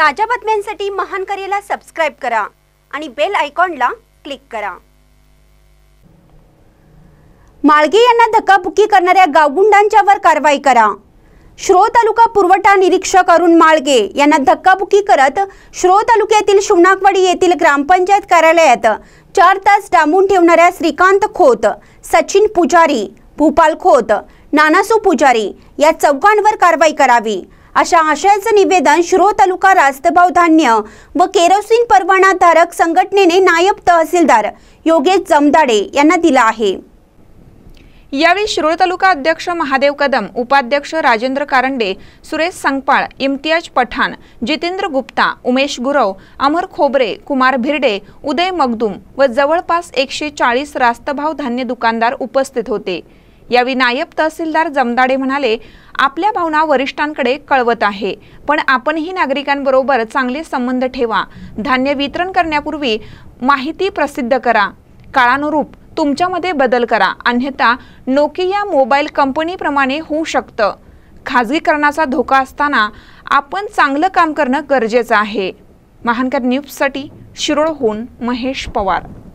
ताज्या बातम्यांसाठी महान करेला सबस्क्राईब करा आणि बेल आयकॉनला क्लिक करा माळगे यांना धक्काबुक्की करणाऱ्या गावगुंडांच्यावर कारवाई करा श्रो तालुका पुरवठा निरीक्षक अरुण माळगे यांना धक्काबुक्की करत श्रो तालुक्यातील शिवनाकवाडी येथील ग्रामपंचायत कार्यालयात चार तास डांबून ठेवणाऱ्या श्रीकांत खोत सचिन पुजारी भूपाल खोत नानासू पुजारी या चौकांवर कारवाई करावी अशा आशयाचं निवेदन शिरो तालुका रास्तभाव धान्य व केरोसिन परवाना धारक संघटनेने नायब तहसीलदार योगेश जमदाडे यांना दिला आहे यावेळी शिरोळ तालुका अध्यक्ष महादेव कदम उपाध्यक्ष राजेंद्र कारंडे सुरेश संगपाळ इम्तियाज पठाण जितेंद्र गुप्ता उमेश गुरव अमर खोबरे कुमार भिरडे उदय मगदूम व जवळपास एकशे चाळीस रास्तभाव धान्य दुकानदार उपस्थित होते यावेळी नायब तहसीलदार जमदाडे म्हणाले आपल्या भावना वरिष्ठांकडे कळवत आहे पण आपणही नागरिकांबरोबर चांगले संबंध ठेवा धान्य वितरण करण्यापूर्वी माहिती प्रसिद्ध करा काळानुरूप तुमच्यामध्ये बदल करा अन्यथा नोकिया मोबाईल कंपनीप्रमाणे होऊ शकतं खाजगीकरणाचा धोका असताना आपण चांगलं काम करणं गरजेचं आहे महानकर न्यूजसाठी शिरोळहून महेश पवार